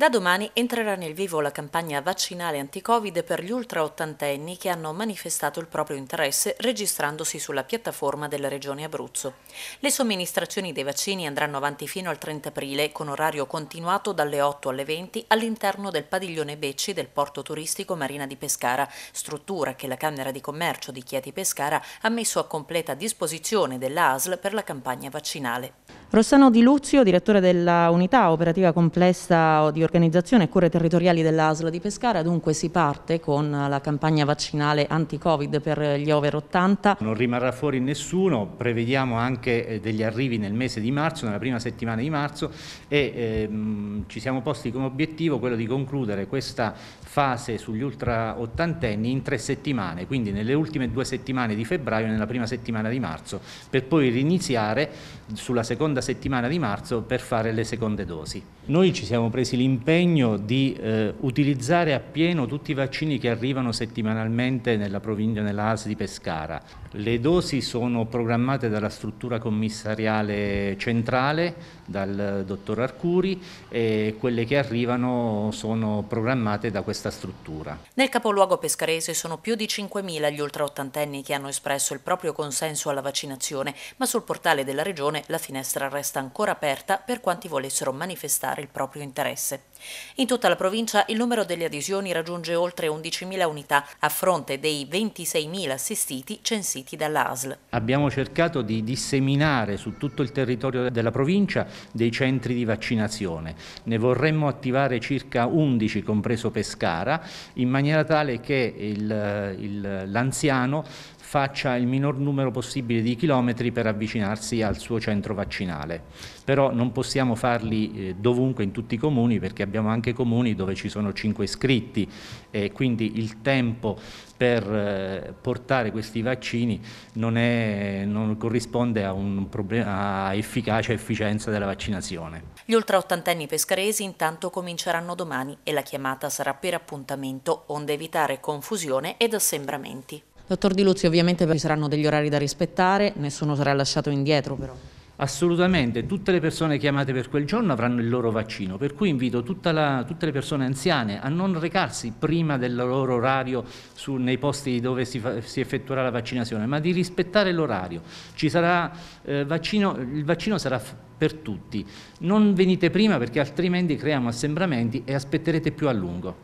Da domani entrerà nel vivo la campagna vaccinale anti-Covid per gli ultra ottantenni che hanno manifestato il proprio interesse registrandosi sulla piattaforma della Regione Abruzzo. Le somministrazioni dei vaccini andranno avanti fino al 30 aprile con orario continuato dalle 8 alle 20 all'interno del padiglione Becci del porto turistico Marina di Pescara, struttura che la Camera di Commercio di Chieti Pescara ha messo a completa disposizione della ASL per la campagna vaccinale. Rossano Di Luzio, direttore della unità operativa complessa di organizzazione e cure territoriali dell'ASL di Pescara, dunque si parte con la campagna vaccinale anti-Covid per gli over 80. Non rimarrà fuori nessuno, prevediamo anche eh, degli arrivi nel mese di marzo, nella prima settimana di marzo e ehm, ci siamo posti come obiettivo quello di concludere questa fase sugli ultra ottantenni in tre settimane, quindi nelle ultime due settimane di febbraio e nella prima settimana di marzo, per poi riniziare sulla seconda seconda settimana di marzo per fare le seconde dosi. Noi ci siamo presi l'impegno di eh, utilizzare appieno tutti i vaccini che arrivano settimanalmente nella provincia, nella AS di Pescara. Le dosi sono programmate dalla struttura commissariale centrale, dal dottor Arcuri, e quelle che arrivano sono programmate da questa struttura. Nel capoluogo pescarese sono più di 5.000 gli oltraottantenni che hanno espresso il proprio consenso alla vaccinazione, ma sul portale della regione la finestra resta ancora aperta per quanti volessero manifestare il proprio interesse. In tutta la provincia il numero delle adesioni raggiunge oltre 11.000 unità a fronte dei 26.000 assistiti censiti dall'ASL. Abbiamo cercato di disseminare su tutto il territorio della provincia dei centri di vaccinazione. Ne vorremmo attivare circa 11, compreso Pescara, in maniera tale che l'anziano faccia il minor numero possibile di chilometri per avvicinarsi al suo centro vaccinale. Però non possiamo farli eh, dovunque in tutti i comuni perché abbiamo anche comuni dove ci sono 5 iscritti e quindi il tempo per eh, portare questi vaccini non, è, non corrisponde a, problema, a efficacia e efficienza della vaccinazione. Gli ottantenni pescaresi intanto cominceranno domani e la chiamata sarà per appuntamento onde evitare confusione ed assembramenti. Dottor Di Luzzi, ovviamente ci saranno degli orari da rispettare, nessuno sarà lasciato indietro però. Assolutamente, tutte le persone chiamate per quel giorno avranno il loro vaccino, per cui invito la, tutte le persone anziane a non recarsi prima del loro orario su, nei posti dove si, fa, si, effettuerà la vaccinazione, ma di rispettare l'orario. Eh, il vaccino sarà per tutti. Non venite prima perché altrimenti creiamo assembramenti e aspetterete più a lungo.